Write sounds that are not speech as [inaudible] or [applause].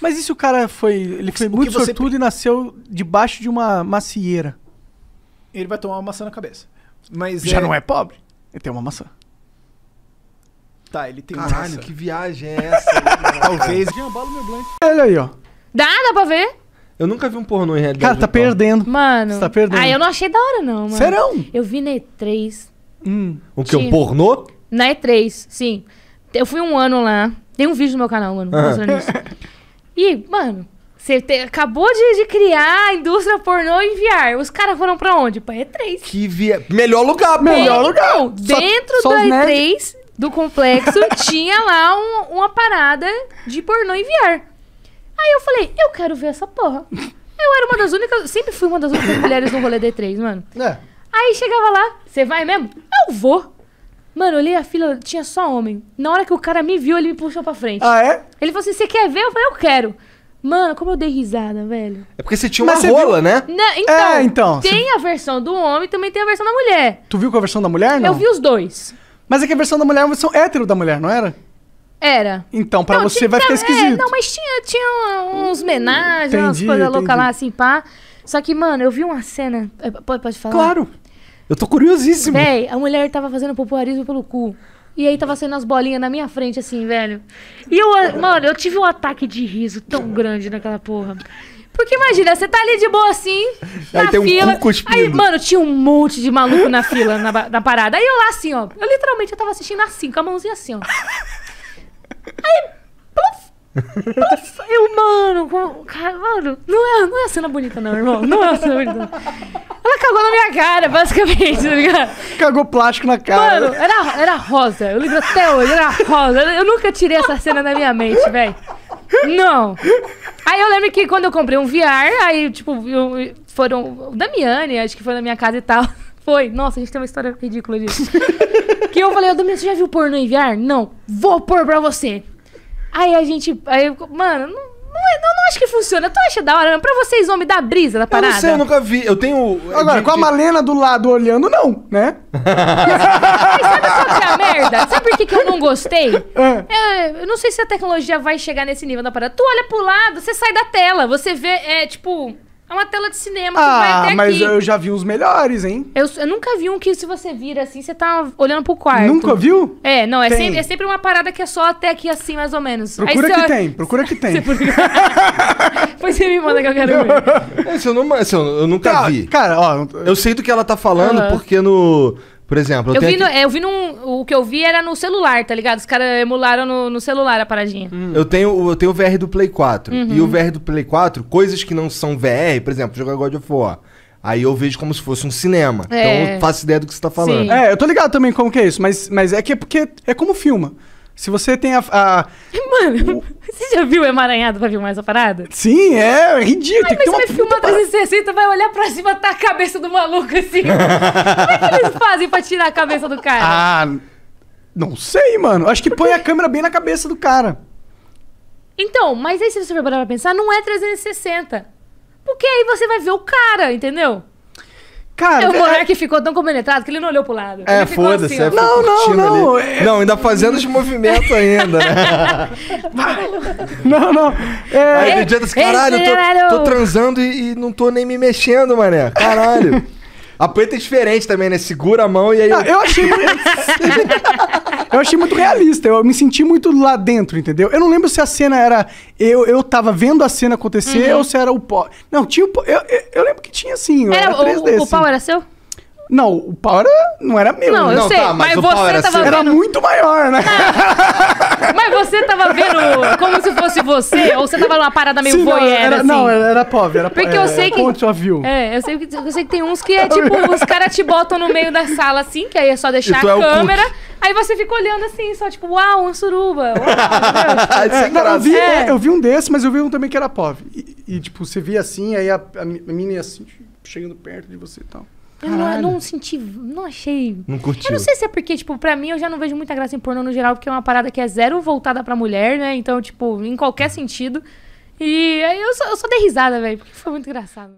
Mas e se o cara foi. Ele foi o muito sortudo você... e nasceu debaixo de uma macieira? Ele vai tomar uma maçã na cabeça. Mas Já é... não é pobre? Ele tem uma maçã. Tá, ele tem Caralho, maçã. que viagem é essa? [laughs] Talvez. Olha aí, ó. Dá, dá pra ver? Eu nunca vi um pornô em realidade. Cara, tá então. perdendo. Mano. Você tá perdendo. Ah, eu não achei da hora, não, mano. Serão? Eu vi na E3. Hum. O que? Tinha... Um pornô? Na E3, sim. Eu fui um ano lá. Tem um vídeo no meu canal, mano, mostrando isso. [laughs] E, mano, você te, acabou de, de, criar a indústria pornô e enviar. Os caras foram pra onde? Pra E3. Que via... Melhor lugar, melhor lugar. dentro só, da só E3, do complexo, [laughs] tinha lá um, uma parada de pornô e VR. Aí eu falei, eu quero ver essa porra. Eu era uma das únicas. Sempre fui uma das únicas mulheres no rolê D3, mano. É. Aí chegava lá, você vai mesmo? Eu vou. Mano, eu olhei a fila, tinha só homem. Na hora que o cara me viu, ele me puxou pra frente. Ah, é? Ele falou assim: você quer ver? Eu falei, eu quero. Mano, como eu dei risada, velho. É porque você tinha uma rola, viu? né? Na, né, então, é, então. então tem você... a versão do homem também tem a versão da mulher. Tu viu com a versão da mulher, não? Eu vi os dois. Mas é que a versão da mulher é uma versão hétero da mulher, não era? Era. Então, pra não, você tinha, vai ficar é, esquisito. É, não, mas tinha, tinha uns homenagens, umas coisas loucas lá, assim, pá. Só que, mano, eu vi uma cena. É, pode, pode falar? Claro. Eu tô curiosíssimo. Véi, a mulher tava fazendo popularismo pelo cu. E aí tava saindo as bolinhas na minha frente, assim, velho. E eu, mano, eu tive um ataque de riso tão grande naquela porra. Porque imagina, você tá ali de boa assim, aí na tem fila. Um aí, mano, tinha um monte de maluco na fila, na, na, parada. Aí eu lá assim, ó. Eu literalmente eu tava assistindo assim, com a mãozinha assim, ó. Aí, puf, pluf, eu, mano, cara, mano, não é, não é cena bonita, não, irmão. Não é cena bonita. Não cagou na minha cara, basicamente, tá ligado? Cagou plástico na cara. Mano, era, era rosa. Eu lembro até hoje, era rosa. Eu nunca tirei essa cena da minha mente, velho. Não. Aí eu lembro que quando eu comprei um VR, aí, tipo, eu, foram. O Damiani, acho que foi na minha casa e tal. [laughs] Foi. Nossa, a gente tem uma história ridícula disso. que eu falei, ô Damiani, você já viu porno em VR? Não. Vou pôr pra você. Aí a gente. Aí, eu, mano, não acho que funciona? Tu acha da hora? Pra vocês, homem, dá brisa da parada? Eu não sei, eu nunca vi. Eu tenho... Agora, de, com a Malena do lado olhando, não, né? Mas sabe só que é a merda? Sabe por que, que eu não gostei? É. Eu, é, eu, não sei se a tecnologia vai chegar nesse nível da parada. Tu olha pro lado, você sai da tela, você vê, é, tipo... É uma tela de cinema que vai ah, até Ah, mas eu já vi uns melhores, hein? Eu, eu nunca vi um que se você vira assim, você tá olhando pro quarto. Nunca viu? É, não, é sempre, é sempre uma parada que é só até aqui assim, mais ou menos. Aí Procura que tem, procura que [laughs] tem. Depois [laughs] você me manda que eu quero ver. Esse eu, não, esse eu, eu nunca Tá, vi. Cara, ó, Eu sei do que ela tá falando, porque no, por exemplo, eu, eu vi, aqui... no, é, eu vi num, O que eu vi era no celular, tá ligado? Os caras emularam no, no, celular a paradinha. Hum. Eu, tenho, eu tenho o VR do Play 4. Uhum. E o VR do Play 4, coisas que não são VR, por exemplo, jogar God of War. Aí eu vejo como se fosse um cinema. Então, é. Então eu faço ideia do que você tá falando. Sim. É, eu tô ligado também como que é isso, mas, mas é que é porque é como filma. Se você tem a. a Mano, o... [laughs] você já viu emaranhado pra filmar essa parada? Sim, é, é ridículo. Ai, mas você vai filmar 360, vai olhar pra cima, tá a cabeça do maluco assim. [laughs] Como é que eles fazem pra tirar a cabeça do cara? Ah, não sei, mano. Acho que põe a câmera bem na cabeça do cara. Então, mas aí se você for parar pra pensar, não é 360. Porque aí você vai ver o cara, entendeu? Cara, é o moleque é... ficou tão compenetrado que ele não olhou pro lado. É, foda-se. Assim, é, não, não, não. É... Não, ainda fazendo os movimentos ainda, né? [laughs] não, não. É... Aí no dia desse caralho, eu tô, tô, transando e, e, não tô nem me mexendo, mané. Caralho. A preta é diferente também, né? Segura a mão e aí. Ah, eu... eu achei. [laughs] Eu achei muito realista, eu me senti muito lá dentro, entendeu? Eu não lembro se a cena era. Eu, eu tava vendo a cena acontecer uhum. ou se era o pó. Não, tinha o pó. Eu, eu, eu, lembro que tinha assim. Era, era 3D, o, o pau era seu? Não, o pau era, não era meu. Não, né? eu não, sei, tá, mas, mas o pau era, vendo... era muito maior, né? Tá. [laughs] mas você tava vendo como se fosse você? Ou você tava numa parada meio voyeur, não, era, assim? Não, era pobre, era pobre. Porque eu é, sei que... Ponte viu. É, eu sei, que, eu sei que tem uns que é tipo, os caras te botam no meio da sala assim, que aí é só deixar é a é câmera... Aí você fica olhando assim, só tipo, uau, um suruba. Uau, [laughs] é não, eu, vi, é. eu vi um desses, mas eu vi um também que era pobre. E, e tipo, você via assim, aí a, a, a mina ia assim, chegando perto de você e tal. Eu não, não, senti, não achei. Não curti. Eu não sei se é porque, tipo, pra mim eu já não vejo muita graça em pornô no geral, porque é uma parada que é zero voltada pra mulher, né? Então, tipo, em qualquer sentido. E aí eu só, eu só dei risada, velho, porque foi muito engraçado.